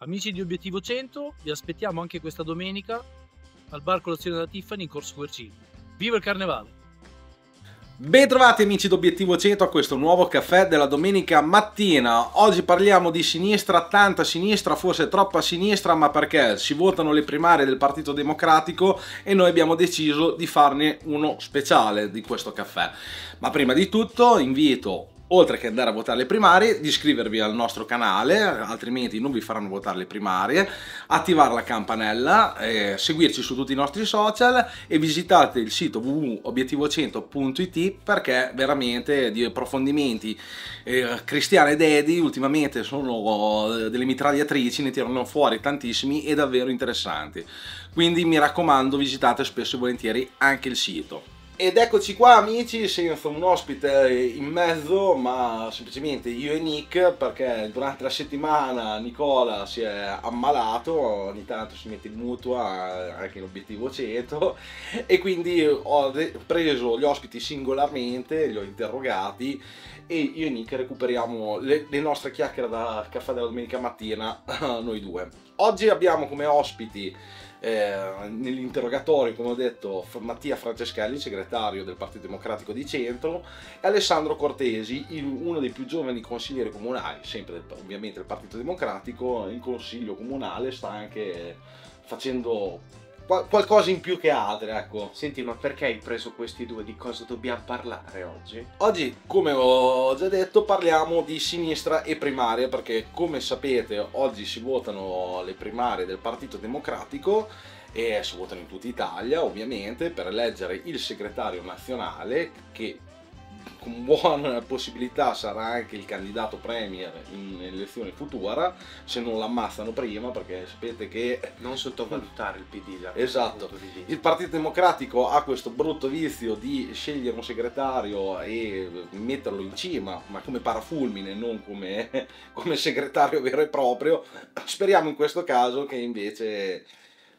Amici di Obiettivo 100, vi aspettiamo anche questa domenica al bar colazione da Tiffany in Corso Guercino. Viva il carnevale! Bentrovati amici d'Obiettivo 100 a questo nuovo caffè della domenica mattina. Oggi parliamo di sinistra, tanta sinistra, forse troppa sinistra, ma perché si votano le primarie del Partito Democratico e noi abbiamo deciso di farne uno speciale di questo caffè. Ma prima di tutto invito oltre che andare a votare le primarie, di iscrivervi al nostro canale, altrimenti non vi faranno votare le primarie, attivare la campanella, eh, seguirci su tutti i nostri social e visitate il sito wwwobiettivo perché veramente di approfondimenti eh, Cristiano ed Edi ultimamente sono eh, delle mitragliatrici, ne tirano fuori tantissimi e davvero interessanti. Quindi mi raccomando visitate spesso e volentieri anche il sito. Ed eccoci qua amici, senza un ospite in mezzo, ma semplicemente io e Nick, perché durante la settimana Nicola si è ammalato, ogni tanto si mette in mutua anche in obiettivo 100, e quindi ho preso gli ospiti singolarmente, li ho interrogati, e io e Nick recuperiamo le, le nostre chiacchiere da caffè della domenica mattina, noi due. Oggi abbiamo come ospiti eh, nell'interrogatorio, come ho detto, Mattia Franceschelli, segretario del Partito Democratico di Centro, e Alessandro Cortesi, uno dei più giovani consiglieri comunali, sempre del, ovviamente del Partito Democratico, in consiglio comunale sta anche facendo qualcosa in più che Adria, ecco. Senti, ma perché hai preso questi due? Di cosa dobbiamo parlare oggi? Oggi, come ho già detto, parliamo di sinistra e primarie, perché come sapete oggi si votano le primarie del Partito Democratico e si votano in tutta Italia ovviamente per eleggere il segretario nazionale che con buona possibilità sarà anche il candidato premier in elezione futura se non l'ammazzano prima perché sapete che non sottovalutare il PD esatto il Partito Democratico ha questo brutto vizio di scegliere un segretario e metterlo in cima ma come parafulmine non come, come segretario vero e proprio speriamo in questo caso che invece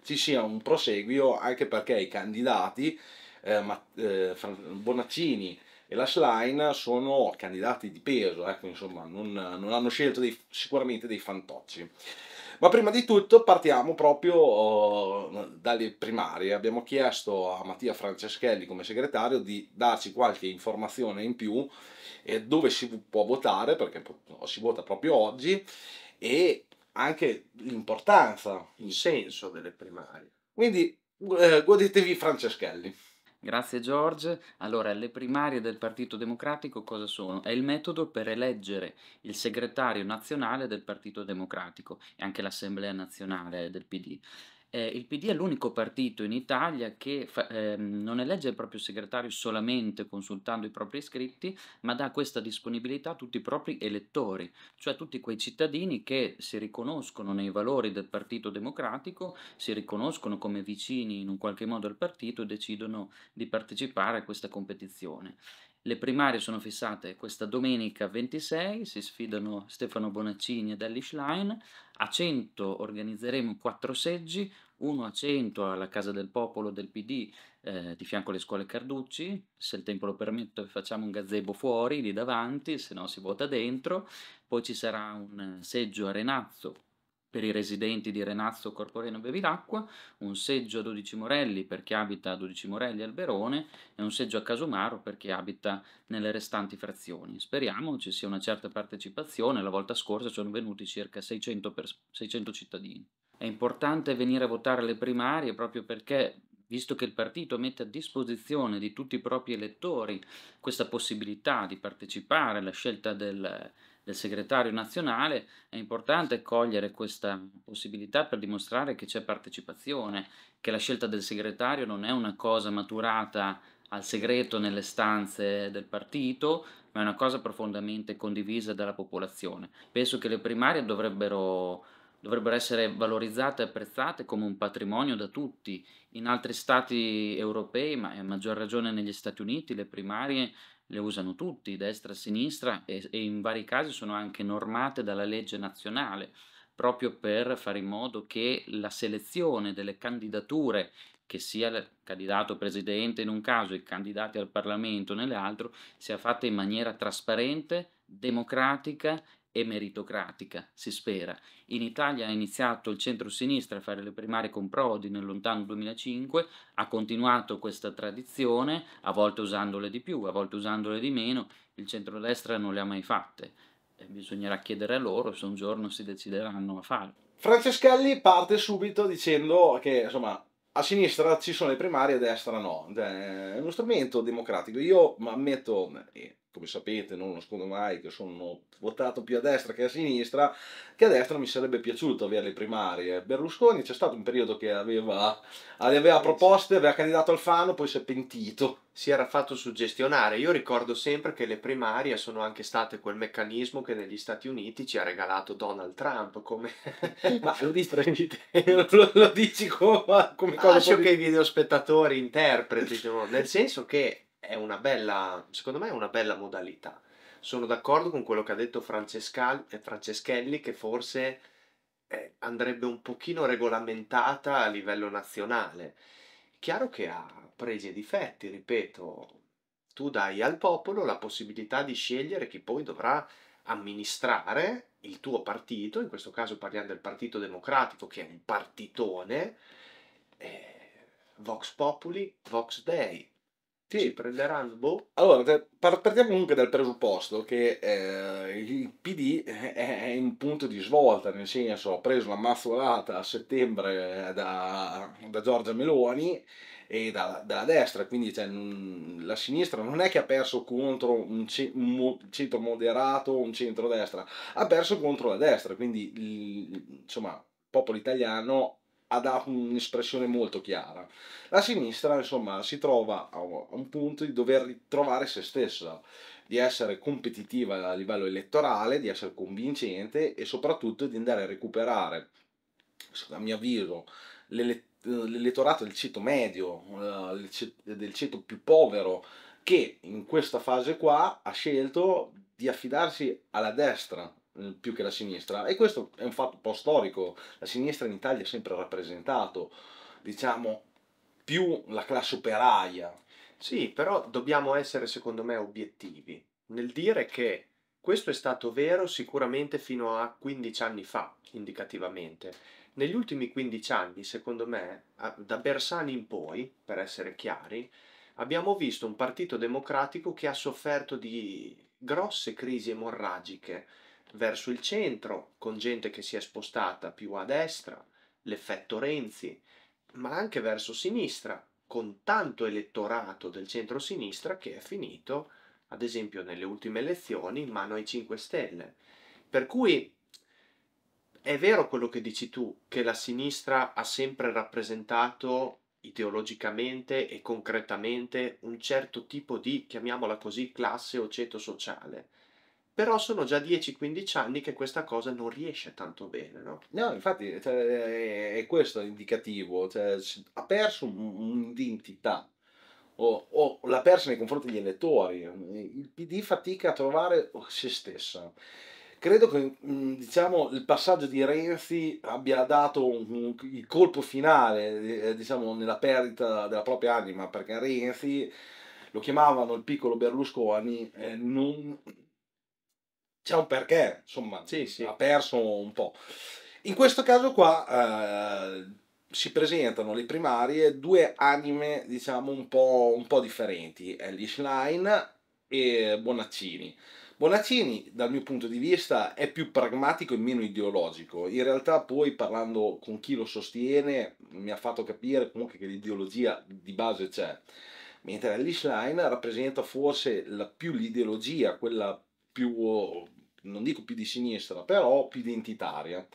ci sia un proseguio anche perché i candidati eh, ma, eh, Bonaccini e la Schlein sono candidati di peso, ecco, insomma, non, non hanno scelto dei, sicuramente dei fantocci. Ma prima di tutto partiamo proprio uh, dalle primarie. Abbiamo chiesto a Mattia Franceschelli come segretario di darci qualche informazione in più eh, dove si può votare, perché si vota proprio oggi, e anche l'importanza. Il senso delle primarie. Quindi eh, godetevi Franceschelli. Grazie George. Allora, le primarie del Partito Democratico cosa sono? È il metodo per eleggere il segretario nazionale del Partito Democratico e anche l'Assemblea nazionale del PD. Eh, il PD è l'unico partito in Italia che fa, ehm, non elegge il proprio segretario solamente consultando i propri iscritti, ma dà questa disponibilità a tutti i propri elettori, cioè tutti quei cittadini che si riconoscono nei valori del Partito Democratico, si riconoscono come vicini in un qualche modo al partito e decidono di partecipare a questa competizione. Le primarie sono fissate questa domenica 26, si sfidano Stefano Bonaccini ed Ellie Schlein. A 100 organizzeremo quattro seggi, uno a 100 alla Casa del Popolo del PD eh, di fianco alle scuole Carducci, se il tempo lo permette facciamo un gazebo fuori, lì davanti, se no si vota dentro. Poi ci sarà un eh, seggio a Renazzo per i residenti di Renazzo, Corporeno e Bevilacqua, un seggio a 12 Morelli per chi abita a 12 Morelli al Berone e un seggio a Casomaro per chi abita nelle restanti frazioni. Speriamo ci sia una certa partecipazione, la volta scorsa sono venuti circa 600, per, 600 cittadini. È importante venire a votare alle primarie proprio perché visto che il partito mette a disposizione di tutti i propri elettori questa possibilità di partecipare alla scelta del, del segretario nazionale, è importante cogliere questa possibilità per dimostrare che c'è partecipazione, che la scelta del segretario non è una cosa maturata al segreto nelle stanze del partito, ma è una cosa profondamente condivisa dalla popolazione. Penso che le primarie dovrebbero, dovrebbero essere valorizzate e apprezzate come un patrimonio da tutti. In altri stati europei, ma a maggior ragione negli Stati Uniti, le primarie le usano tutti, destra e sinistra, e, e in vari casi sono anche normate dalla legge nazionale, proprio per fare in modo che la selezione delle candidature che sia il candidato presidente in un caso e i candidati al Parlamento nell'altro, sia fatta in maniera trasparente, democratica e meritocratica, si spera. In Italia ha iniziato il centro-sinistra a fare le primarie con Prodi nel lontano 2005, ha continuato questa tradizione, a volte usandole di più, a volte usandole di meno, il centro-destra non le ha mai fatte. E bisognerà chiedere a loro se un giorno si decideranno a farlo. Franceschelli parte subito dicendo che insomma a sinistra ci sono le primarie, a destra no. È uno strumento democratico. Io ammetto, come sapete non lo nascondo mai che sono votato più a destra che a sinistra, che a destra mi sarebbe piaciuto avere le primarie. Berlusconi c'è stato un periodo che aveva, aveva proposte, aveva candidato Alfano, poi si è pentito. Si era fatto suggestionare. Io ricordo sempre che le primarie sono anche state quel meccanismo che negli Stati Uniti ci ha regalato Donald Trump. Come... Ma lo dici, lo, lo dici come, come ah, cosa? Lascio che i videospettatori interpreti, no? nel senso che è una bella, secondo me è una bella modalità. Sono d'accordo con quello che ha detto eh, Franceschelli che forse eh, andrebbe un pochino regolamentata a livello nazionale. Chiaro che ha pregi e difetti, ripeto, tu dai al popolo la possibilità di scegliere chi poi dovrà amministrare il tuo partito, in questo caso parliamo del Partito Democratico che è un partitone, eh, Vox Populi, Vox Dei. Sì, prenderanno. Boh. Allora, partiamo comunque dal presupposto che eh, il PD è in punto di svolta, nel senso ha preso la mazzolata a settembre da, da Giorgia Meloni e da, dalla destra, quindi cioè, la sinistra non è che ha perso contro un, ce, un centro moderato o un centro-destra, ha perso contro la destra, quindi il, insomma il popolo italiano ha dato un'espressione molto chiara. La sinistra, insomma, si trova a un punto di dover ritrovare se stessa, di essere competitiva a livello elettorale, di essere convincente e soprattutto di andare a recuperare, a mio avviso, l'elettorato del ceto medio, del eh, ceto più povero, che in questa fase qua ha scelto di affidarsi alla destra, Mm, più che la sinistra e questo è un fatto un po' storico, la sinistra in Italia ha sempre rappresentato, diciamo, più la classe operaia. Sì, però dobbiamo essere secondo me obiettivi nel dire che questo è stato vero sicuramente fino a 15 anni fa, indicativamente. Negli ultimi 15 anni, secondo me, da Bersani in poi, per essere chiari, abbiamo visto un partito democratico che ha sofferto di grosse crisi emorragiche verso il centro, con gente che si è spostata più a destra, l'effetto Renzi, ma anche verso sinistra, con tanto elettorato del centro-sinistra che è finito, ad esempio nelle ultime elezioni, in mano ai 5 Stelle. Per cui è vero quello che dici tu, che la sinistra ha sempre rappresentato ideologicamente e concretamente un certo tipo di, chiamiamola così, classe o ceto sociale però sono già 10-15 anni che questa cosa non riesce tanto bene. No, no infatti cioè, è questo l'indicativo, cioè, ha perso un'identità o, o l'ha persa nei confronti degli elettori, il PD fatica a trovare se stessa. Credo che mm, diciamo, il passaggio di Renzi abbia dato un, il colpo finale eh, diciamo, nella perdita della propria anima, perché Renzi lo chiamavano il piccolo Berlusconi, eh, non, c'è un perché, insomma, sì, sì. ha perso un po'. In questo caso qua eh, si presentano le primarie due anime, diciamo, un po', un po differenti, Ellis Line e Bonaccini. Bonaccini, dal mio punto di vista, è più pragmatico e meno ideologico. In realtà, poi parlando con chi lo sostiene, mi ha fatto capire comunque che l'ideologia di base c'è. Mentre Alice Line rappresenta forse la più l'ideologia, quella più, non dico più di sinistra, però più identitaria.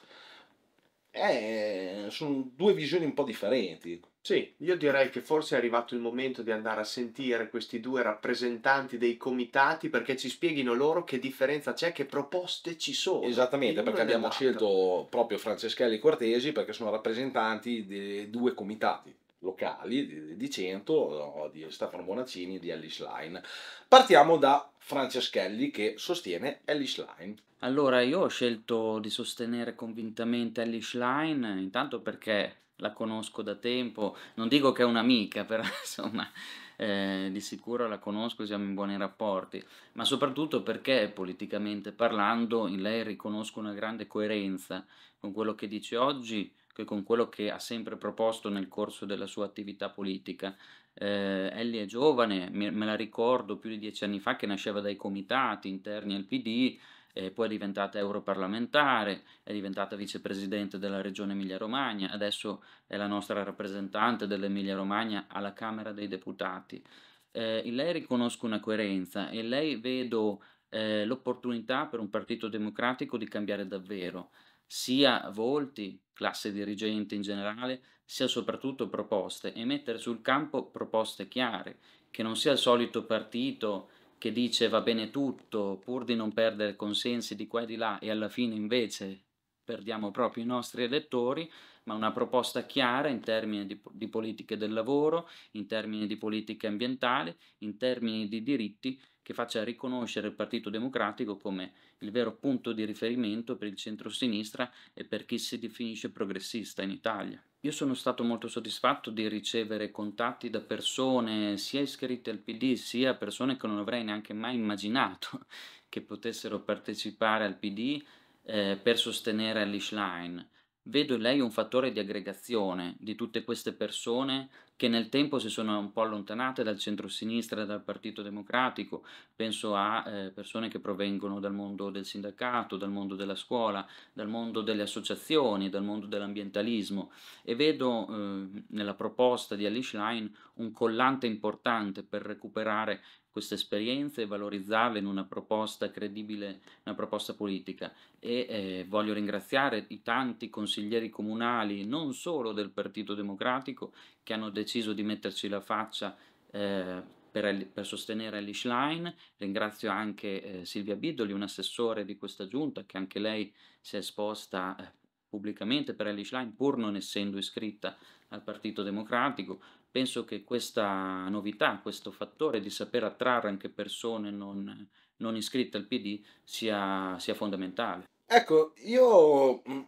Eh, sono due visioni un po' differenti. Sì, io direi che forse è arrivato il momento di andare a sentire questi due rappresentanti dei comitati perché ci spieghino loro che differenza c'è, che proposte ci sono. Esattamente, perché abbiamo scelto proprio Franceschelli e Cortesi perché sono rappresentanti dei due comitati locali di, di Cento, di Stefano Bonaccini e di Alice Line. Partiamo da Franceschelli che sostiene Ellie Schlein. Allora io ho scelto di sostenere convintamente Ellie Schlein intanto perché la conosco da tempo, non dico che è un'amica però insomma eh, di sicuro la conosco, siamo in buoni rapporti, ma soprattutto perché politicamente parlando in lei riconosco una grande coerenza con quello che dice oggi che con quello che ha sempre proposto nel corso della sua attività politica. Eh, Ellie è giovane, me, la ricordo più di dieci anni fa che nasceva dai comitati interni al PD, eh, poi è diventata europarlamentare, è diventata vicepresidente della regione Emilia-Romagna, adesso è la nostra rappresentante dell'Emilia-Romagna alla Camera dei Deputati. Eh, in lei riconosco una coerenza, in lei vedo eh, l'opportunità per un partito democratico di cambiare davvero sia volti, classe dirigente in generale, sia soprattutto proposte e mettere sul campo proposte chiare, che non sia il solito partito che dice va bene tutto pur di non perdere consensi di qua e di là e alla fine invece perdiamo proprio i nostri elettori, ma una proposta chiara in termini di, di politiche del lavoro, in termini di politiche ambientali, in termini di diritti che faccia riconoscere il Partito Democratico come il vero punto di riferimento per il centro-sinistra e per chi si definisce progressista in Italia. Io sono stato molto soddisfatto di ricevere contatti da persone sia iscritte al PD sia persone che non avrei neanche mai immaginato che potessero partecipare al PD eh, per sostenere Elish Line vedo in lei un fattore di aggregazione di tutte queste persone che nel tempo si sono un po' allontanate dal centro-sinistra, dal Partito Democratico, penso a eh, persone che provengono dal mondo del sindacato, dal mondo della scuola, dal mondo delle associazioni, dal mondo dell'ambientalismo e vedo eh, nella proposta di Alice Line un collante importante per recuperare queste esperienze e valorizzarle in una proposta credibile, una proposta politica. E eh, voglio ringraziare i tanti consiglieri comunali, non solo del Partito Democratico, che hanno deciso di metterci la faccia eh, per, per, sostenere Elish Line. Ringrazio anche eh, Silvia Bidoli, un assessore di questa giunta, che anche lei si è esposta eh, pubblicamente per Elish Line, pur non essendo iscritta al Partito Democratico penso che questa novità, questo fattore di saper attrarre anche persone non, non iscritte al PD sia, sia fondamentale. Ecco, io mm,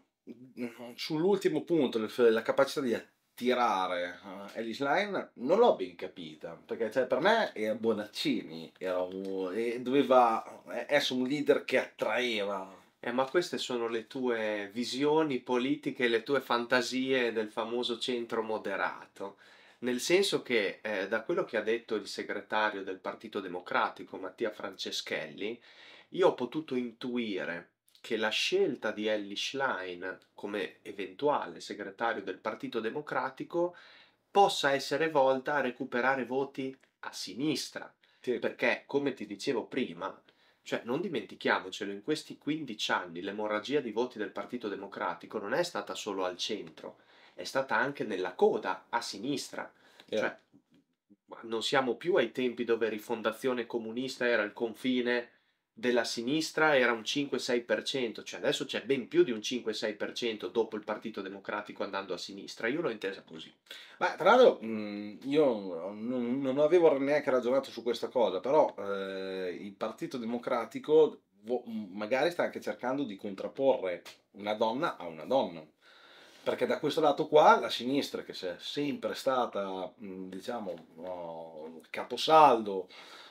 mm, sull'ultimo punto, la capacità di attirare Alice eh, Line, non l'ho ben capita, perché cioè, per me era Bonaccini, era doveva eh, essere un leader che attraeva. Eh, ma queste sono le tue visioni politiche, le tue fantasie del famoso centro moderato nel senso che eh, da quello che ha detto il segretario del Partito Democratico, Mattia Franceschelli, io ho potuto intuire che la scelta di Ellie Schlein come eventuale segretario del Partito Democratico possa essere volta a recuperare voti a sinistra, sì. perché come ti dicevo prima, cioè, non dimentichiamocelo, in questi 15 anni l'emorragia di voti del Partito Democratico non è stata solo al centro, è stata anche nella coda a sinistra. Yeah. Cioè, non siamo più ai tempi dove rifondazione comunista era il confine della sinistra, era un 5-6%, cioè adesso c'è ben più di un 5-6% dopo il Partito Democratico andando a sinistra, io l'ho intesa così. Ma tra l'altro mm, io non avevo neanche ragionato su questa cosa, però eh, il Partito Democratico magari sta anche cercando di contrapporre una donna a una donna perché da questo lato qua la sinistra che è sempre stata diciamo caposaldo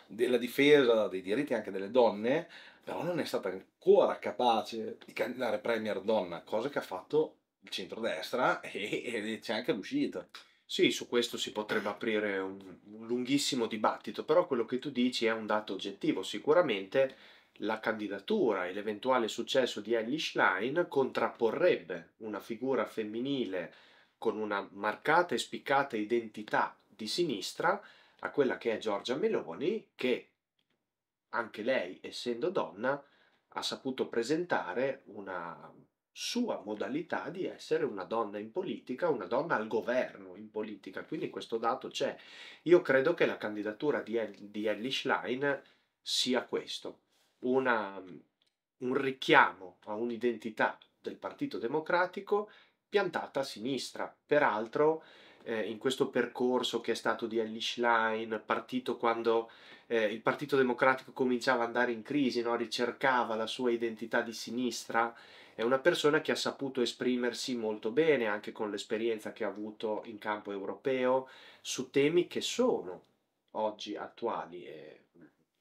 della difesa dei diritti anche delle donne però non è stata ancora capace di candidare premier donna cosa che ha fatto il centrodestra e, e c'è anche l'uscita sì, su questo si potrebbe aprire un, un lunghissimo dibattito, però quello che tu dici è un dato oggettivo. Sicuramente la candidatura e l'eventuale successo di Elish Schlein contrapporrebbe una figura femminile con una marcata e spiccata identità di sinistra a quella che è Giorgia Meloni, che anche lei, essendo donna, ha saputo presentare una sua modalità di essere una donna in politica, una donna al governo in politica, quindi questo dato c'è. Io credo che la candidatura di, El- di Ellie Schlein sia questo una, un richiamo a un'identità del Partito Democratico piantata a sinistra. Peraltro eh, in questo percorso che è stato di Ellie Schlein, partito quando eh, il Partito Democratico cominciava ad andare in crisi, no? ricercava la sua identità di sinistra, è una persona che ha saputo esprimersi molto bene anche con l'esperienza che ha avuto in campo europeo su temi che sono oggi attuali. E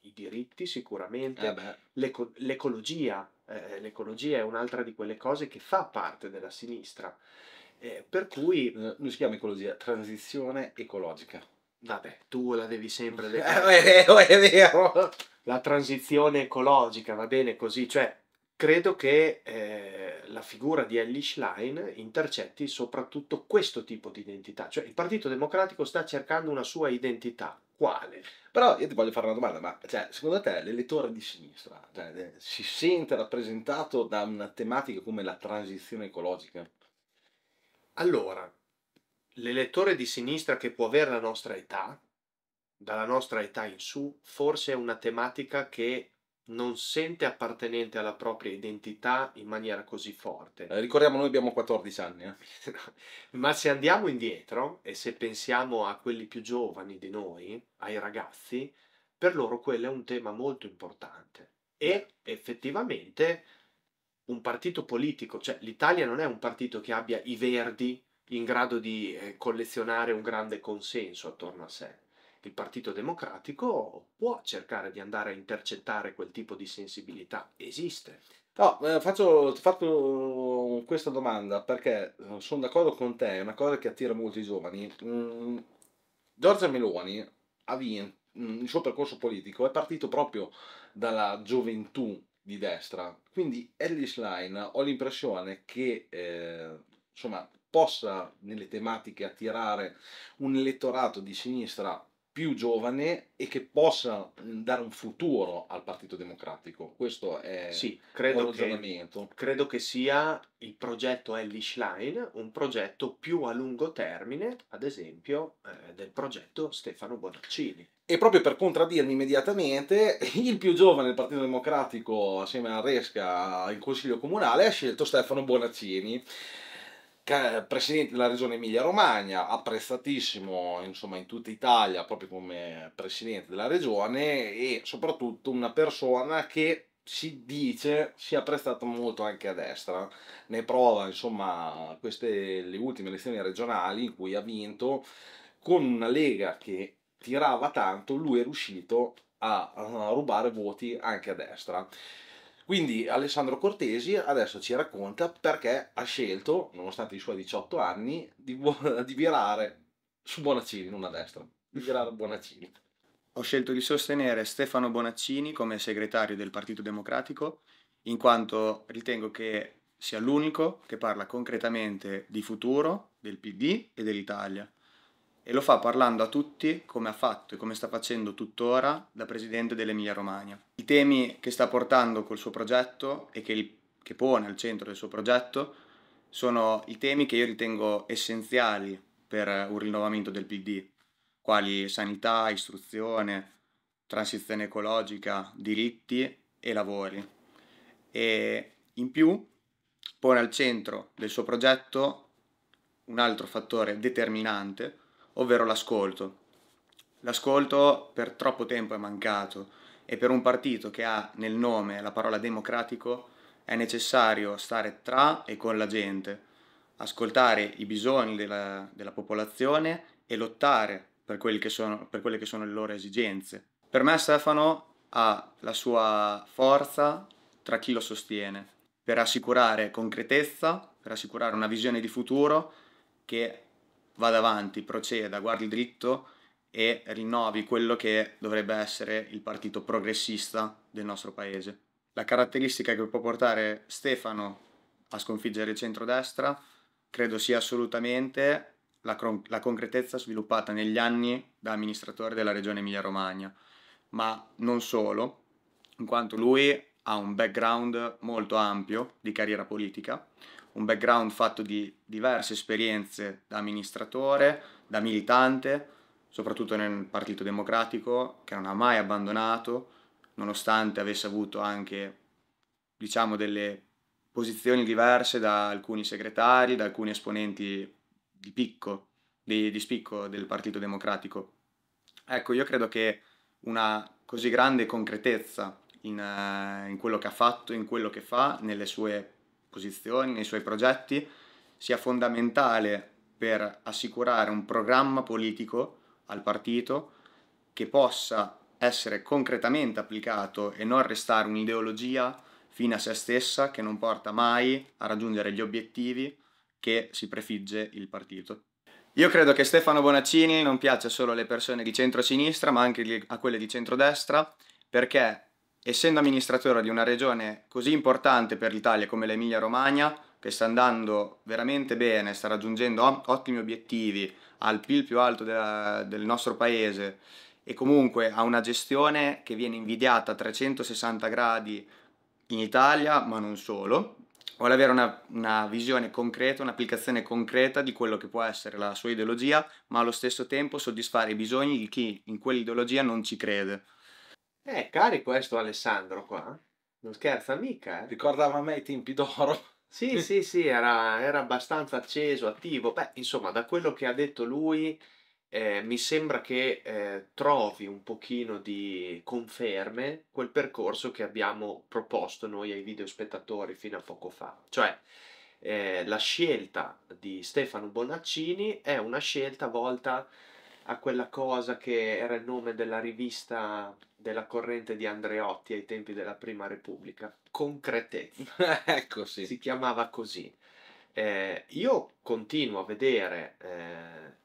i diritti sicuramente, eh l'eco- l'ecologia, eh, l'ecologia è un'altra di quelle cose che fa parte della sinistra, eh, per cui... Noi eh, si chiama ecologia, transizione ecologica. Vabbè, tu la devi sempre... è vero, eh, eh, è vero! La transizione ecologica, va bene così, cioè credo che eh, la figura di Ellie Schlein intercetti soprattutto questo tipo di identità, cioè il Partito Democratico sta cercando una sua identità quale? Però io ti voglio fare una domanda, ma cioè, secondo te l'elettore di sinistra cioè, eh, si sente rappresentato da una tematica come la transizione ecologica? Allora, l'elettore di sinistra che può avere la nostra età, dalla nostra età in su, forse è una tematica che non sente appartenente alla propria identità in maniera così forte. Eh, ricordiamo, noi abbiamo 14 anni. Eh? Ma se andiamo indietro e se pensiamo a quelli più giovani di noi, ai ragazzi, per loro quello è un tema molto importante. E effettivamente un partito politico, cioè l'Italia non è un partito che abbia i verdi in grado di eh, collezionare un grande consenso attorno a sé il Partito Democratico può cercare di andare a intercettare quel tipo di sensibilità, esiste. No, eh, faccio, ti faccio questa domanda perché eh, sono d'accordo con te, è una cosa che attira molti giovani. Mm, Giorgia Meloni ha vinto, mm, il suo percorso politico è partito proprio dalla gioventù di destra, quindi Ellis Line ho l'impressione che eh, insomma, possa nelle tematiche attirare un elettorato di sinistra più giovane e che possa mm, dare un futuro al Partito Democratico. Questo è sì, credo che, credo che sia il progetto Ellish Line, un progetto più a lungo termine, ad esempio, eh, del progetto Stefano Bonaccini. E proprio per contraddirmi immediatamente, il più giovane del Partito Democratico, assieme a Resca, in Consiglio Comunale, ha scelto Stefano Bonaccini presidente della regione Emilia-Romagna, apprezzatissimo insomma, in tutta Italia proprio come presidente della regione e soprattutto una persona che si dice sia apprezzato molto anche a destra. Ne prova insomma queste le ultime elezioni regionali in cui ha vinto con una lega che tirava tanto, lui è riuscito a rubare voti anche a destra. Quindi Alessandro Cortesi adesso ci racconta perché ha scelto, nonostante i suoi 18 anni, di, bu- di virare su Bonaccini, non a destra, di virare Bonaccini. Ho scelto di sostenere Stefano Bonaccini come segretario del Partito Democratico, in quanto ritengo che sia l'unico che parla concretamente di futuro, del PD e dell'Italia e lo fa parlando a tutti come ha fatto e come sta facendo tuttora da presidente dell'Emilia Romagna. I temi che sta portando col suo progetto e che, il, che pone al centro del suo progetto sono i temi che io ritengo essenziali per un rinnovamento del PD, quali sanità, istruzione, transizione ecologica, diritti e lavori. E in più pone al centro del suo progetto un altro fattore determinante, ovvero l'ascolto. L'ascolto per troppo tempo è mancato e per un partito che ha nel nome la parola democratico è necessario stare tra e con la gente, ascoltare i bisogni della, della popolazione e lottare per, che sono, per quelle che sono le loro esigenze. Per me Stefano ha la sua forza tra chi lo sostiene, per assicurare concretezza, per assicurare una visione di futuro che vada avanti, proceda, guardi dritto e rinnovi quello che dovrebbe essere il partito progressista del nostro paese. La caratteristica che può portare Stefano a sconfiggere il centrodestra credo sia assolutamente la, con- la concretezza sviluppata negli anni da amministratore della regione Emilia-Romagna, ma non solo, in quanto lui ha un background molto ampio di carriera politica, un background fatto di diverse esperienze da amministratore, da militante, soprattutto nel Partito Democratico, che non ha mai abbandonato, nonostante avesse avuto anche, diciamo, delle posizioni diverse da alcuni segretari, da alcuni esponenti di picco, di, di spicco del Partito Democratico. Ecco, io credo che una così grande concretezza in, eh, in quello che ha fatto, in quello che fa, nelle sue posizioni, nei suoi progetti, sia fondamentale per assicurare un programma politico al partito che possa essere concretamente applicato e non restare un'ideologia fine a se stessa che non porta mai a raggiungere gli obiettivi che si prefigge il partito. Io credo che Stefano Bonaccini non piaccia solo alle persone di centro-sinistra ma anche a quelle di centrodestra perché essendo amministratore di una regione così importante per l'Italia come l'Emilia Romagna, che sta andando veramente bene, sta raggiungendo ottimi obiettivi, ha il PIL più alto de del nostro paese e comunque ha una gestione che viene invidiata a 360 gradi in Italia, ma non solo, vuole avere una, una visione concreta, un'applicazione concreta di quello che può essere la sua ideologia, ma allo stesso tempo soddisfare i bisogni di chi in quell'ideologia non ci crede. Eh, cari questo Alessandro qua. Non scherza mica, eh. Ricordava me i tempi d'oro. Sì, sì, sì, era, era, abbastanza acceso, attivo. Beh, insomma, da quello che ha detto lui, eh, mi sembra che eh, trovi un pochino di conferme quel percorso che abbiamo proposto noi ai videospettatori fino a poco fa. Cioè, eh, la scelta di Stefano Bonaccini è una scelta volta a a quella cosa che era il nome della rivista della corrente di Andreotti ai tempi della Prima Repubblica. Concretezza. ecco sì. Si chiamava così. Eh, io continuo a vedere eh,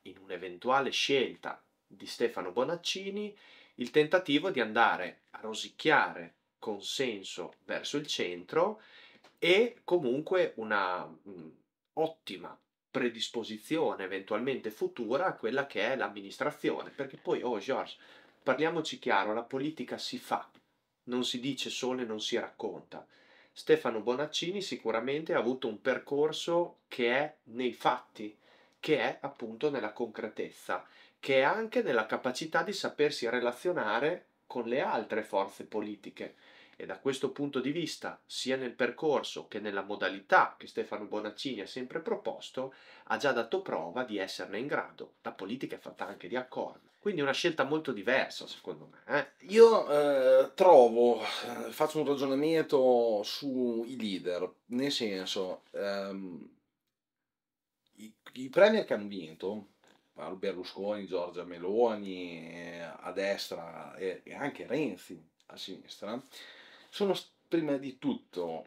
in un'eventuale scelta di Stefano Bonaccini il tentativo di andare a rosicchiare consenso verso il centro e comunque una mh, mm, ottima predisposizione eventualmente futura a quella che è l'amministrazione, perché poi, oh George, parliamoci chiaro, la politica si fa, non si dice solo e non si racconta. Stefano Bonaccini sicuramente ha avuto un percorso che è nei fatti, che è appunto nella concretezza, che è anche nella capacità di sapersi relazionare con le altre forze politiche e da questo punto di vista, sia nel percorso che nella modalità che Stefano Bonaccini ha sempre proposto, ha già dato prova di esserne in grado. La politica è fatta anche di accordi. Quindi è una scelta molto diversa, secondo me. Eh? Io eh, trovo, eh, faccio un ragionamento sui leader, nel senso, ehm, i, i premier che hanno vinto, Berlusconi, Giorgia Meloni, eh, a destra e anche Renzi a sinistra, sono prima di tutto,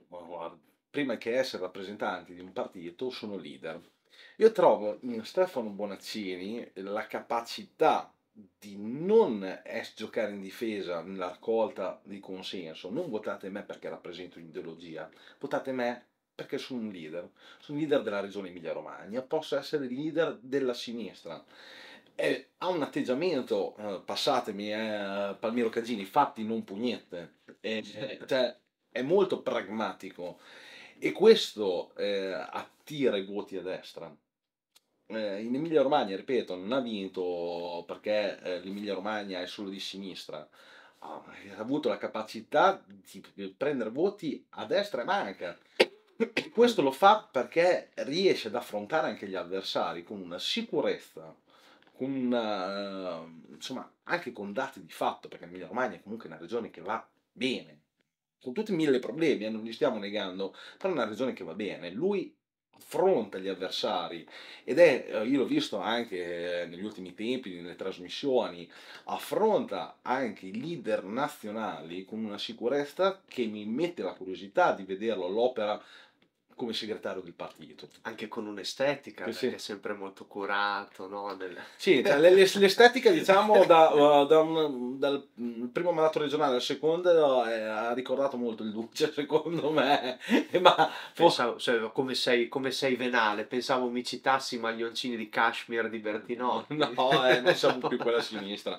prima che essere rappresentanti di un partito, sono leader. Io trovo in Stefano Bonaccini la capacità di non giocare in difesa nella raccolta di consenso, non votate me perché rappresento un'ideologia, votate me perché sono un leader, sono leader della regione Emilia-Romagna, posso essere leader della sinistra e ha un atteggiamento, eh, passatemi, eh, Palmiro Cagini, fatti non pugnette, e, eh, cioè, certo. è molto pragmatico e questo eh, attira i voti a destra. Eh, in Emilia Romagna, ripeto, non ha vinto perché eh, l'Emilia Romagna è solo di sinistra, ha avuto la capacità di prendere voti a destra e manca. Questo lo fa perché riesce ad affrontare anche gli avversari con una sicurezza con, uh, insomma, anche con dati di fatto, perché l'Emilia Romagna è comunque una regione che va bene, con tutti i mille problemi, eh, non li stiamo negando, però è una regione che va bene. Lui affronta gli avversari ed è, eh, io l'ho visto anche eh, negli ultimi tempi, nelle trasmissioni, affronta anche i leader nazionali con una sicurezza che mi mette la curiosità di vederlo all'opera come segretario del partito. Anche con un'estetica, sì. è sempre molto curato, no? Nel... Sì, cioè, l'estetica diciamo da, uh, da un, dal primo mandato regionale al secondo eh, ha ricordato molto il Duce secondo me, ma pensavo, cioè, come, sei, come, sei, venale, pensavo mi citassi i maglioncini di Kashmir di Bertinotti. No, eh, non siamo più quella sinistra.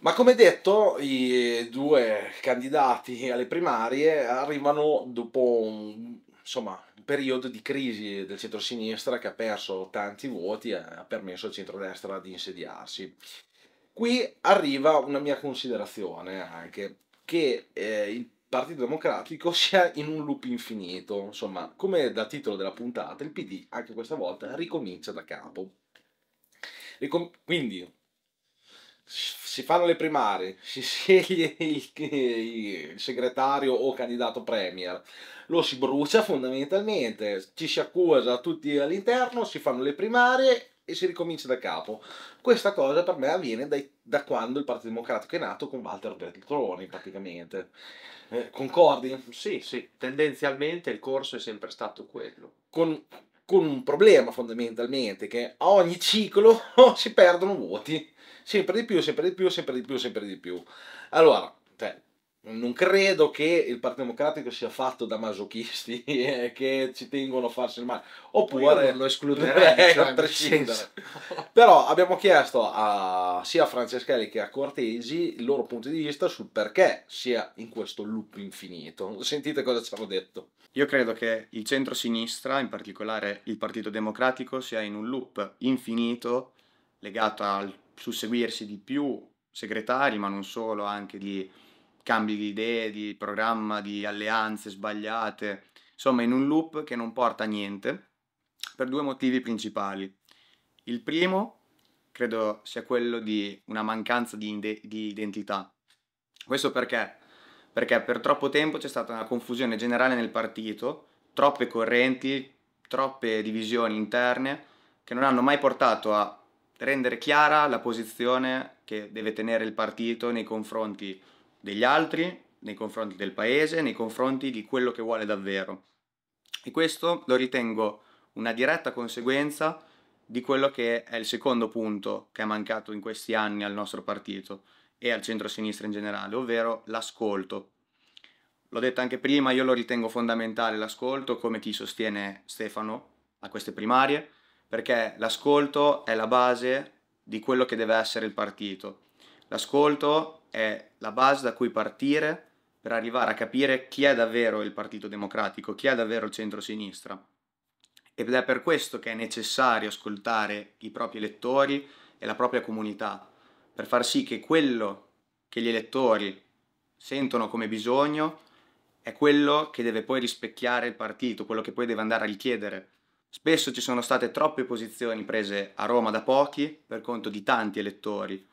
Ma come detto, i due candidati alle primarie arrivano dopo un, insomma, periodo di crisi del centro-sinistra che ha perso tanti voti e ha permesso al centro-destra di insediarsi. Qui arriva una mia considerazione anche, che eh, il Partito Democratico sia in un loop infinito, insomma, come da titolo della puntata, il PD anche questa volta ricomincia da capo. Ricom quindi si fanno le primarie, si sceglie il, il, segretario o candidato premier, lo si brucia fondamentalmente, ci si accusa tutti all'interno, si fanno le primarie e si ricomincia da capo. Questa cosa per me avviene dai, da quando il Partito Democratico è nato con Walter Bertoloni praticamente. Eh, concordi? Sì, sì, tendenzialmente il corso è sempre stato quello. Con, con un problema fondamentalmente che a ogni ciclo si perdono voti sempre di più, sempre di più, sempre di più, sempre di più. Allora, cioè, non credo che il Partito Democratico sia fatto da masochisti che ci tengono a farsi il male. Oppure lo escluderei cioè, a prescindere. Però abbiamo chiesto a, sia a Franceschelli che a Cortesi il loro punto di vista sul perché sia in questo loop infinito. Sentite cosa ci hanno detto. Io credo che il centro-sinistra, in particolare il Partito Democratico, sia in un loop infinito legato al susseguirsi di più segretari, ma non solo, anche di cambi di idee, di programma, di alleanze sbagliate, insomma in un loop che non porta a niente per due motivi principali. Il primo credo sia quello di una mancanza di, di identità. Questo perché? Perché per troppo tempo c'è stata una confusione generale nel partito, troppe correnti, troppe divisioni interne che non hanno mai portato a rendere chiara la posizione che deve tenere il partito nei confronti degli altri, nei confronti del paese, nei confronti di quello che vuole davvero. E questo lo ritengo una diretta conseguenza di quello che è il secondo punto che è mancato in questi anni al nostro partito e al centro-sinistra in generale, ovvero l'ascolto. L'ho detto anche prima, io lo ritengo fondamentale l'ascolto, come chi sostiene Stefano a queste primarie, perché l'ascolto è la base di quello che deve essere il partito. L'ascolto è la base da cui partire per arrivare a capire chi è davvero il Partito Democratico, chi è davvero il centro-sinistra. Ed è per questo che è necessario ascoltare i propri elettori e la propria comunità, per far sì che quello che gli elettori sentono come bisogno è quello che deve poi rispecchiare il partito, quello che poi deve andare a richiedere Spesso ci sono state troppe posizioni prese a Roma da pochi per conto di tanti elettori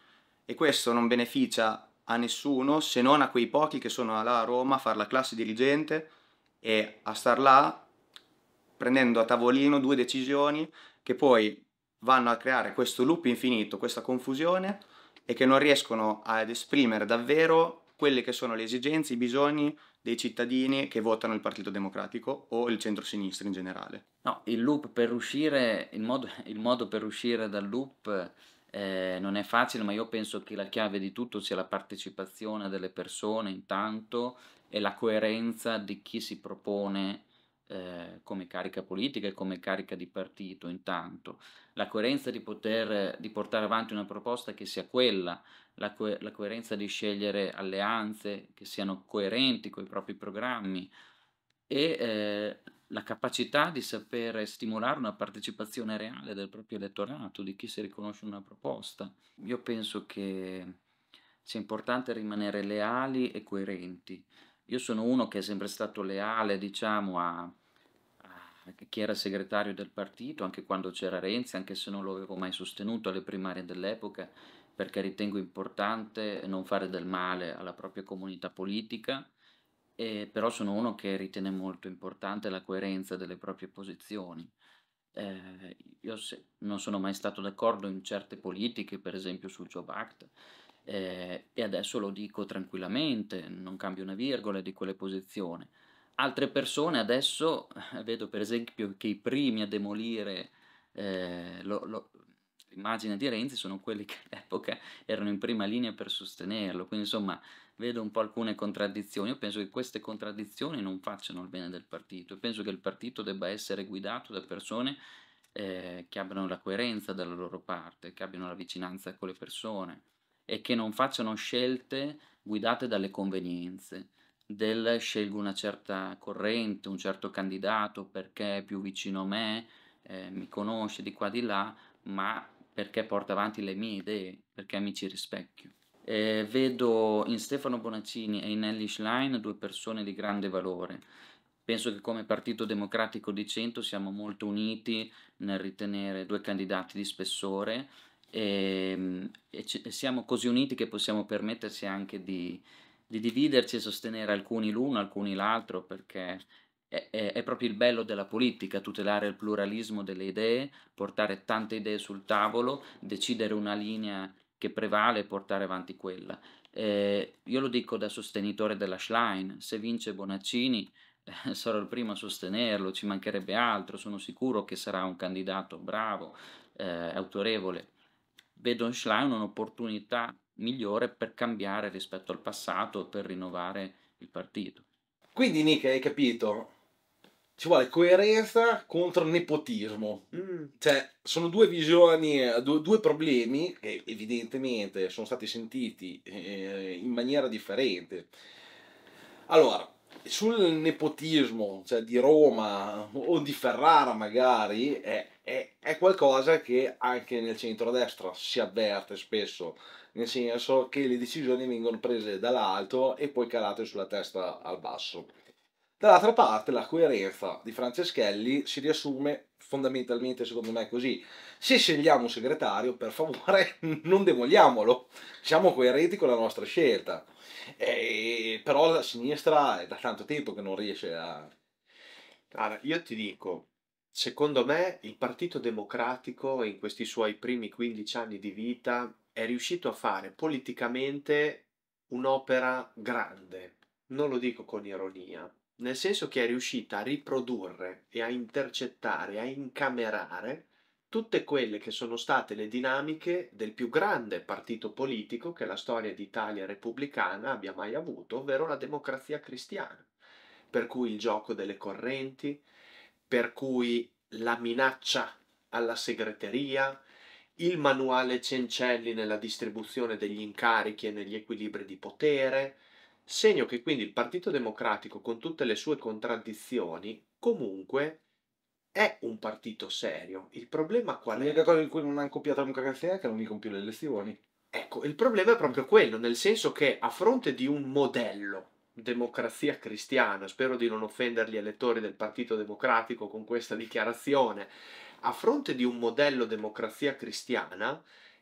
e questo non beneficia a nessuno se non a quei pochi che sono là a Roma a fare la classe dirigente e a star là prendendo a tavolino due decisioni che poi vanno a creare questo loop infinito, questa confusione e che non riescono ad esprimere davvero quelle che sono le esigenze, i bisogni dei cittadini che votano il Partito Democratico o il centro-sinistra in generale. No, il loop per uscire, il modo, il modo per uscire dal loop eh, non è facile, ma io penso che la chiave di tutto sia la partecipazione delle persone intanto e la coerenza di chi si propone eh, come carica politica e come carica di partito intanto, la coerenza di, poter, di portare avanti una proposta che sia quella, la, co- la coerenza di scegliere alleanze che siano coerenti con i propri programmi e eh, la capacità di sapere stimolare una partecipazione reale del proprio elettorato, di chi si riconosce una proposta. Io penso che sia importante rimanere leali e coerenti. Io sono uno che è sempre stato leale, diciamo, a, che era segretario del partito anche quando c'era Renzi, anche se non lo avevo mai sostenuto alle primarie dell'epoca, perché ritengo importante non fare del male alla propria comunità politica, e però sono uno che ritiene molto importante la coerenza delle proprie posizioni. Eh, io se, non sono mai stato d'accordo in certe politiche, per esempio sul Job Act, eh, e adesso lo dico tranquillamente, non cambio una virgola di quelle posizioni Altre persone adesso, eh, vedo per esempio che i primi a demolire eh, lo, lo, l'immagine di Renzi sono quelli che all'epoca erano in prima linea per sostenerlo, quindi insomma vedo un po' alcune contraddizioni, io penso che queste contraddizioni non facciano il bene del partito, io penso che il partito debba essere guidato da persone eh, che abbiano la coerenza dalla loro parte, che abbiano la vicinanza con le persone e che non facciano scelte guidate dalle convenienze del scelgo una certa corrente, un certo candidato perché è più vicino a me, eh, mi conosce di qua di là, ma perché porta avanti le mie idee, perché mi ci rispecchio. Eh, vedo in Stefano Bonaccini e in Ellie Schlein due persone di grande valore. Penso che come Partito Democratico di Centro siamo molto uniti nel ritenere due candidati di spessore ehm, e, e, e siamo così uniti che possiamo permettersi anche di, di dividerci e sostenere alcuni l'uno, alcuni l'altro, perché è, è, è, proprio il bello della politica, tutelare il pluralismo delle idee, portare tante idee sul tavolo, decidere una linea che prevale e portare avanti quella. Eh, io lo dico da sostenitore della Schlein, se vince Bonaccini eh, sarò il primo a sostenerlo, ci mancherebbe altro, sono sicuro che sarà un candidato bravo, eh, autorevole. Vedo in Schlein un'opportunità migliore per cambiare rispetto al passato, per rinnovare il partito. Quindi Nick, hai capito? Ci vuole coerenza contro nepotismo. Mm. Cioè, sono due visioni, due, due, problemi che evidentemente sono stati sentiti eh, in maniera differente. Allora, sul nepotismo cioè di Roma o di Ferrara magari è, è, è qualcosa che anche nel centrodestra si avverte spesso nel senso che le decisioni vengono prese dall'alto e poi calate sulla testa al basso. Dall'altra parte la coerenza di Franceschelli si riassume fondamentalmente secondo me è così. Se scegliamo un segretario, per favore non demoliamolo, siamo coerenti con la nostra scelta. E, però la sinistra è da tanto tempo che non riesce a... Allora, io ti dico, secondo me il Partito Democratico in questi suoi primi 15 anni di vita è riuscito a fare politicamente un'opera grande. Non lo dico con ironia, nel senso che è riuscita a riprodurre e a intercettare, a incamerare tutte quelle che sono state le dinamiche del più grande partito politico che la storia d'Italia repubblicana abbia mai avuto, ovvero la democrazia cristiana, per cui il gioco delle correnti, per cui la minaccia alla segreteria, il manuale Cencelli nella distribuzione degli incarichi e negli equilibri di potere, Segno che quindi il Partito Democratico, con tutte le sue contraddizioni, comunque è un partito serio. Il problema qual è? L'unica cosa in cui non hanno copiato la democrazia è che non dicono più le elezioni. Ecco, il problema è proprio quello, nel senso che a fronte di un modello democrazia cristiana, spero di non offendere gli elettori del Partito Democratico con questa dichiarazione, a fronte di un modello democrazia cristiana,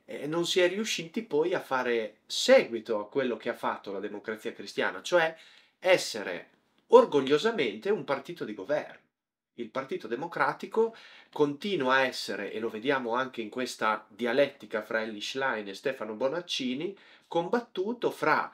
eh, non si è riusciti poi a fare seguito a quello che ha fatto la democrazia cristiana, cioè essere orgogliosamente un partito di governo. Il Partito Democratico continua a essere, e lo vediamo anche in questa dialettica fra Ellie Schlein e Stefano Bonaccini, combattuto fra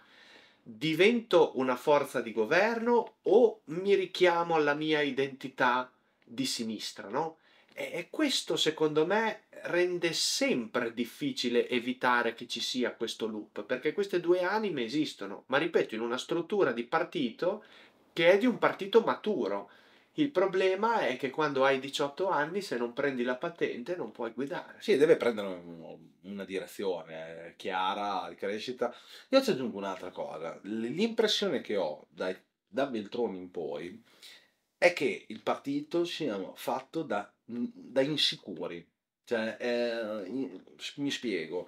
divento una forza di governo o mi richiamo alla mia identità di sinistra, no? E questo secondo me rende sempre difficile evitare che ci sia questo loop, perché queste due anime esistono, ma ripeto, in una struttura di partito che è di un partito maturo. Il problema è che quando hai 18 anni, se non prendi la patente, non puoi guidare. Sì, deve prendere una direzione eh, chiara di crescita. Io ci aggiungo un'altra cosa. L'impressione che ho da, da Beltroni in poi è che il partito sia fatto da, da insicuri. Cioè, eh, mi spiego,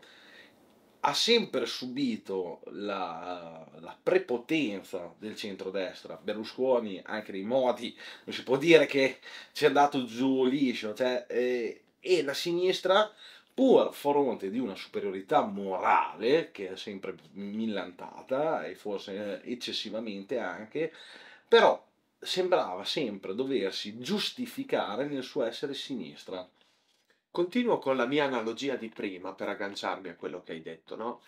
ha sempre subito la, la, prepotenza del centrodestra. Berlusconi, anche nei modi, non si può dire che ci è andato giù liscio. Cioè, eh, e la sinistra, pur a fronte di una superiorità morale, che è sempre millantata e forse eccessivamente anche, però sembrava sempre doversi giustificare nel suo essere sinistra Continuo con la mia analogia di prima per agganciarmi a quello che hai detto, no?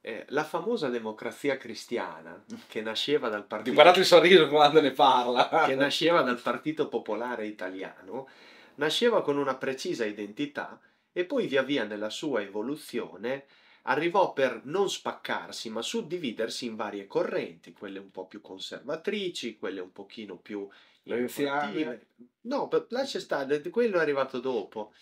Eh, la famosa democrazia cristiana che nasceva dal partito... guardate il sorriso quando ne parla! che nasceva dal Partito Popolare Italiano, nasceva con una precisa identità e poi via via nella sua evoluzione arrivò per non spaccarsi ma suddividersi in varie correnti, quelle un po' più conservatrici, quelle un pochino più... Renziane? No, lascia stare, quello è arrivato dopo.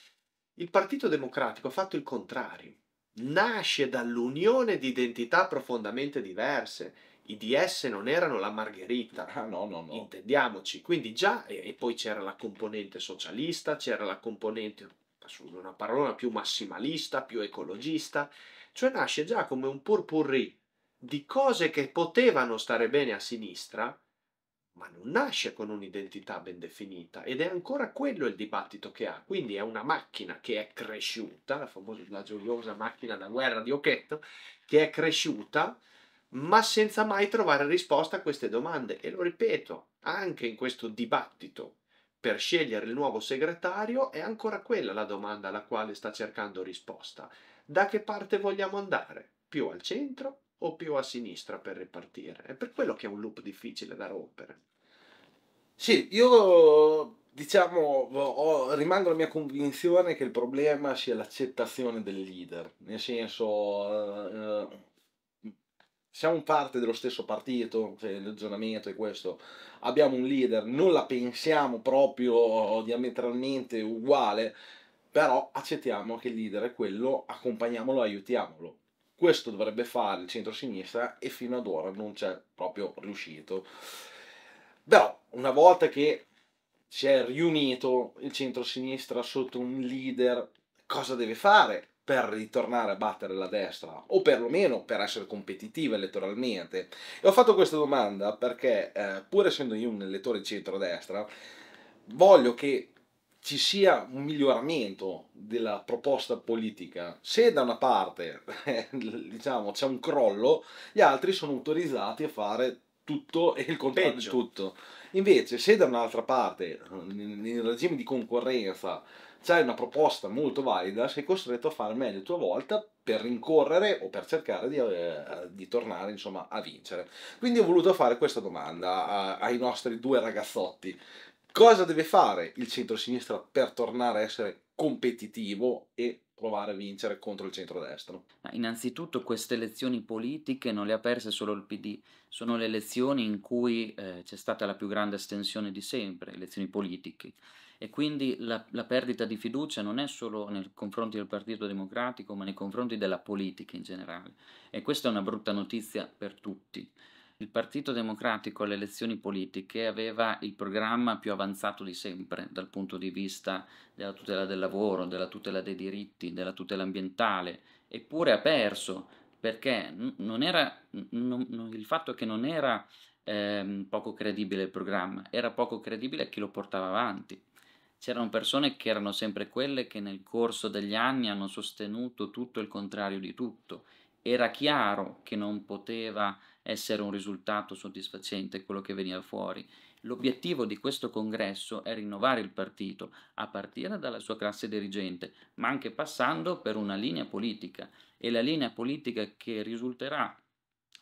Il Partito Democratico ha fatto il contrario. Nasce dall'unione di identità profondamente diverse. I DS non erano la Margherita. Ah, no, no, no. Intendiamoci. Quindi già, e, poi c'era la componente socialista, c'era la componente, una parola, più massimalista, più ecologista. Cioè nasce già come un purpurri di cose che potevano stare bene a sinistra, ma non nasce con un'identità ben definita ed è ancora quello il dibattito che ha. Quindi è una macchina che è cresciuta, la famosa, la gioiosa macchina da guerra di Occhetto, che è cresciuta ma senza mai trovare risposta a queste domande. E lo ripeto, anche in questo dibattito per scegliere il nuovo segretario è ancora quella la domanda alla quale sta cercando risposta. Da che parte vogliamo andare? Più al centro o più a sinistra per ripartire. È per quello che è un loop difficile da rompere. Sì, io diciamo ho, rimango alla mia convinzione che il problema sia l'accettazione del leader, nel senso eh, eh, siamo parte dello stesso partito, cioè il ragionamento è questo, abbiamo un leader, non la pensiamo proprio diametralmente uguale, però accettiamo che il leader è quello, accompagniamolo, aiutiamolo questo dovrebbe fare il centro-sinistra e fino ad ora non c'è proprio riuscito. Però una volta che si è riunito il centro-sinistra sotto un leader, cosa deve fare per ritornare a battere la destra o perlomeno per essere competitiva elettoralmente? E ho fatto questa domanda perché eh, pur essendo io un elettore centro-destra, voglio che ci sia un miglioramento della proposta politica. Se da una parte diciamo, c'è un crollo, gli altri sono autorizzati a fare tutto e il contrario di tutto. Invece, se da un'altra parte, nel regime di concorrenza, c'è una proposta molto valida, sei costretto a fare meglio a tua volta per rincorrere o per cercare di, eh, di tornare insomma, a vincere. Quindi ho voluto fare questa domanda a, ai nostri due ragazzotti Cosa deve fare il centro-sinistra per tornare a essere competitivo e provare a vincere contro il centrodestra? Innanzitutto queste elezioni politiche non le ha perse solo il PD, sono le elezioni in cui eh, c'è stata la più grande estensione di sempre, elezioni politiche. E quindi la, la, perdita di fiducia non è solo nei confronti del Partito Democratico, ma nei confronti della politica in generale. E questa è una brutta notizia per tutti. Il Partito Democratico alle elezioni politiche aveva il programma più avanzato di sempre dal punto di vista della tutela del lavoro, della tutela dei diritti, della tutela ambientale, eppure ha perso perché non era, non, il fatto che non era eh, poco credibile il programma, era poco credibile a chi lo portava avanti. C'erano persone che erano sempre quelle che nel corso degli anni hanno sostenuto tutto il contrario di tutto. Era chiaro che non poteva essere un risultato soddisfacente quello che veniva fuori. L'obiettivo di questo congresso è rinnovare il partito, a partire dalla sua classe dirigente, ma anche passando per una linea politica. E la linea politica che risulterà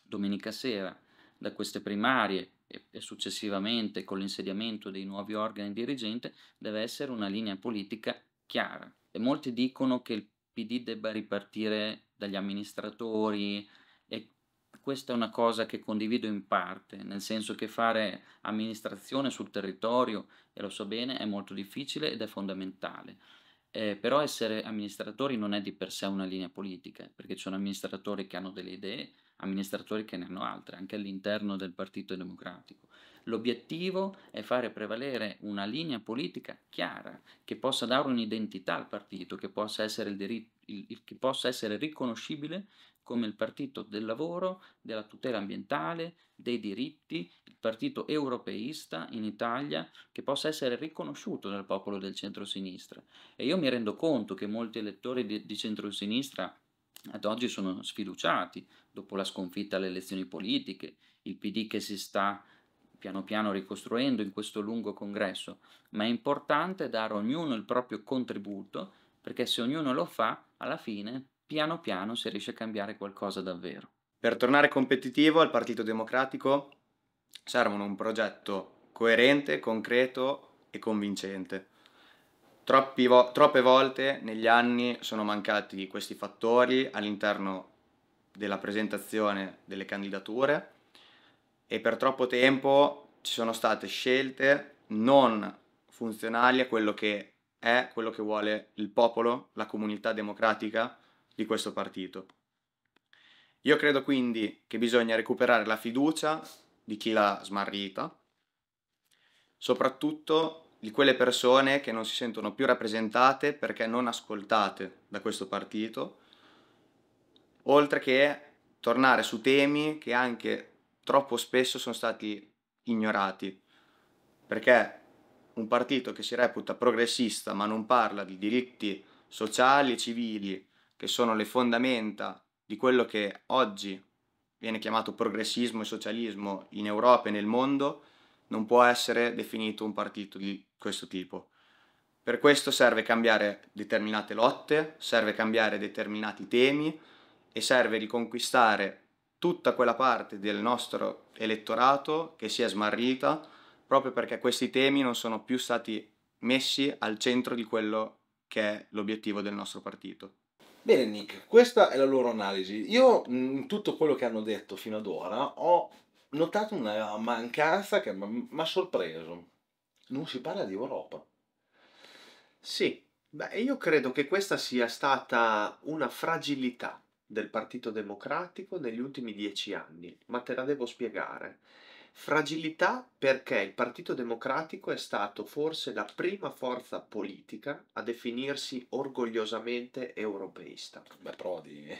domenica sera da queste primarie e successivamente con l'insediamento dei nuovi organi dirigenti deve essere una linea politica chiara. E molti dicono che il PD debba ripartire dagli amministratori, questa è una cosa che condivido in parte, nel senso che fare amministrazione sul territorio, e lo so bene, è molto difficile ed è fondamentale. Eh, però essere amministratori non è di per sé una linea politica, perché ci sono amministratori che hanno delle idee amministratori che ne hanno altre, anche all'interno del Partito Democratico. L'obiettivo è fare prevalere una linea politica chiara che possa dare un'identità al partito, che possa essere, il il, che possa essere riconoscibile come il partito del lavoro, della tutela ambientale, dei diritti, il partito europeista in Italia che possa essere riconosciuto dal popolo del centro-sinistra. E io mi rendo conto che molti elettori di, di centro-sinistra ad oggi sono sfiduciati dopo la sconfitta alle elezioni politiche, il PD che si sta piano piano ricostruendo in questo lungo congresso, ma è importante dare ognuno il proprio contributo perché se ognuno lo fa, alla fine, piano piano si riesce a cambiare qualcosa davvero. Per tornare competitivo al Partito Democratico servono un progetto coerente, concreto e convincente vo- troppe volte negli anni sono mancati questi fattori all'interno della presentazione delle candidature e per troppo tempo ci sono state scelte non funzionali a quello che è, quello che vuole il popolo, la comunità democratica di questo partito. Io credo quindi che bisogna recuperare la fiducia di chi l'ha smarrita, soprattutto di quelle persone che non si sentono più rappresentate perché non ascoltate da questo partito, oltre che tornare su temi che anche troppo spesso sono stati ignorati, perché un partito che si reputa progressista ma non parla di diritti sociali e civili, che sono le fondamenta di quello che oggi viene chiamato progressismo e socialismo in Europa e nel mondo, non può essere definito un partito di questo tipo. Per questo serve cambiare determinate lotte, serve cambiare determinati temi e serve riconquistare tutta quella parte del nostro elettorato che si è smarrita proprio perché questi temi non sono più stati messi al centro di quello che è l'obiettivo del nostro partito. Bene Nick, questa è la loro analisi. Io in tutto quello che hanno detto fino ad ora ho notato una mancanza che mi ha sorpreso. Non si parla di Europa. Sì, beh, io credo che questa sia stata una fragilità del Partito Democratico negli ultimi dieci anni, ma te la devo spiegare. Fragilità perché il Partito Democratico è stato forse la prima forza politica a definirsi orgogliosamente europeista. Beh, Prodi.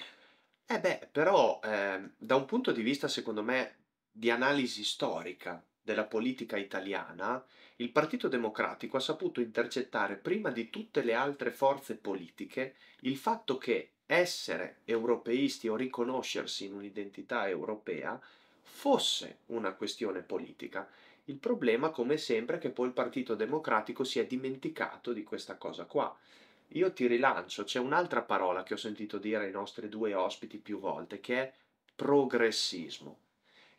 Eh beh, però eh, da un punto di vista secondo me di analisi storica della politica italiana, il Partito Democratico ha saputo intercettare prima di tutte le altre forze politiche il fatto che essere europeisti o riconoscersi in un'identità europea fosse una questione politica. Il problema, come sempre, è che poi il Partito Democratico si è dimenticato di questa cosa qua. Io ti rilancio, c'è un'altra parola che ho sentito dire ai nostri due ospiti più volte, che è progressismo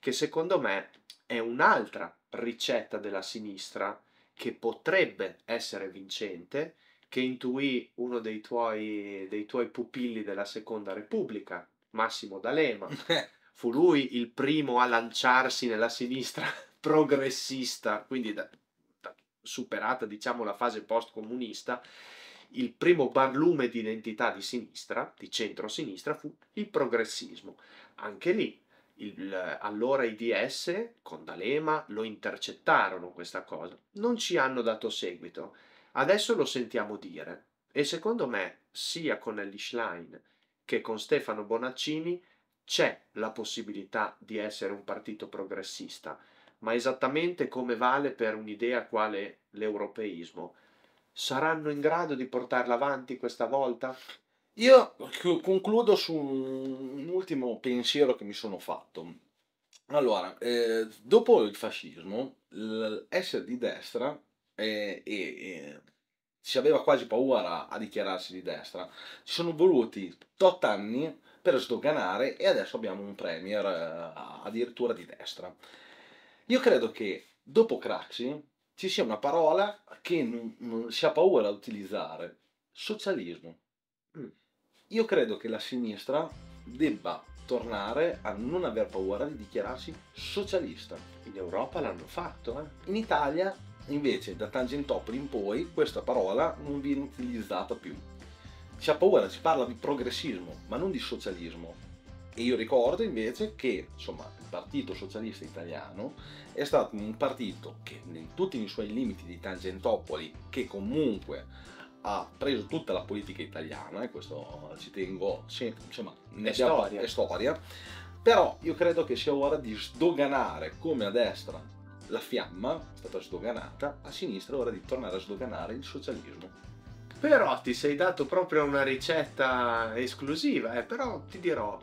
che secondo me è un'altra ricetta della sinistra che potrebbe essere vincente, che intuì uno dei tuoi, dei tuoi pupilli della Seconda Repubblica, Massimo D'Alema. Fu lui il primo a lanciarsi nella sinistra progressista, quindi da, da, superata diciamo la fase post-comunista, il primo barlume di identità di sinistra, di centro-sinistra, fu il progressismo. Anche lì il, allora i DS con D'Alema lo intercettarono questa cosa, non ci hanno dato seguito. Adesso lo sentiamo dire e secondo me sia con Ellie Schlein che con Stefano Bonaccini c'è la possibilità di essere un partito progressista, ma esattamente come vale per un'idea quale l'europeismo. Saranno in grado di portarla avanti questa volta? Io concludo su un ultimo pensiero che mi sono fatto. Allora, eh, dopo il fascismo, essere di destra eh, e, eh, si aveva quasi paura a dichiararsi di destra, ci sono voluti tot anni per sdoganare e adesso abbiamo un premier eh, addirittura di destra. Io credo che dopo Craxi ci sia una parola che non, non si ha paura ad utilizzare, socialismo. Io credo che la sinistra debba tornare a non aver paura di dichiararsi socialista. In Europa l'hanno fatto, eh? In Italia, invece, da Tangentopoli in poi, questa parola non viene utilizzata più. Si ha paura, si parla di progressismo, ma non di socialismo. E io ricordo invece che insomma, il Partito Socialista Italiano è stato un partito che in tutti i suoi limiti di Tangentopoli, che comunque ha preso tutta la politica italiana, e questo ci tengo, sì, insomma, ne è, storia. è storia, però io credo che sia ora di sdoganare come a destra la fiamma è stata sdoganata, a sinistra è ora di tornare a sdoganare il socialismo. Però ti sei dato proprio una ricetta esclusiva, eh? però ti dirò,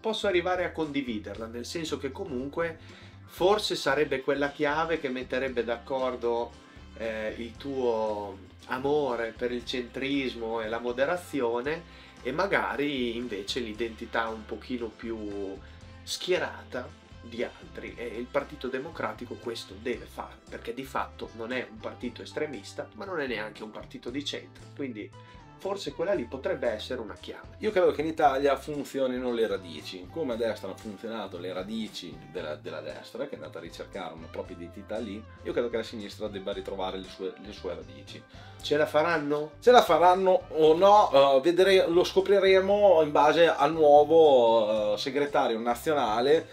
posso arrivare a condividerla, nel senso che comunque forse sarebbe quella chiave che metterebbe d'accordo eh, il tuo amore per il centrismo e la moderazione e magari invece l'identità un pochino più schierata di altri e il Partito Democratico questo deve fare perché di fatto non è un partito estremista ma non è neanche un partito di centro quindi forse quella lì potrebbe essere una chiave. Io credo che in Italia funzionino le radici, come a destra hanno funzionato le radici della, della destra, che è andata a ricercare una propria identità lì, io credo che la sinistra debba ritrovare le sue, le sue radici. Ce la faranno? Ce la faranno o no, uh, eh, vedrei, lo scopriremo in base al nuovo uh, segretario nazionale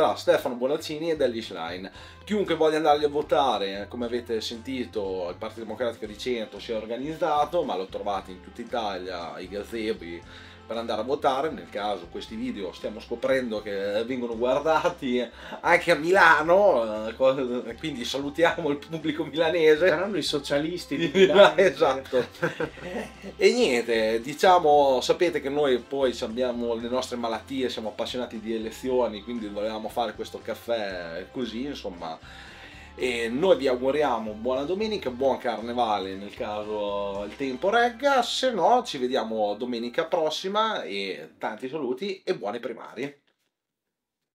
tra Stefano Bonaccini ed Ellis Line. Chiunque voglia andarli a votare, eh, come avete sentito, il Partito Democratico di Centro si è organizzato, ma lo trovate in tutta Italia, i gazebi, per andare a votare, nel caso questi video stiamo scoprendo che vengono guardati anche a Milano, eh, eh, quindi salutiamo il pubblico milanese. Saranno i socialisti di Milano. esatto. e niente, diciamo, sapete che noi poi abbiamo le nostre malattie, siamo appassionati di elezioni, quindi volevamo fare questo caffè così, insomma e noi vi auguriamo buona domenica, buon carnevale nel caso il tempo regga, se no ci vediamo domenica prossima e tanti saluti e buone primarie.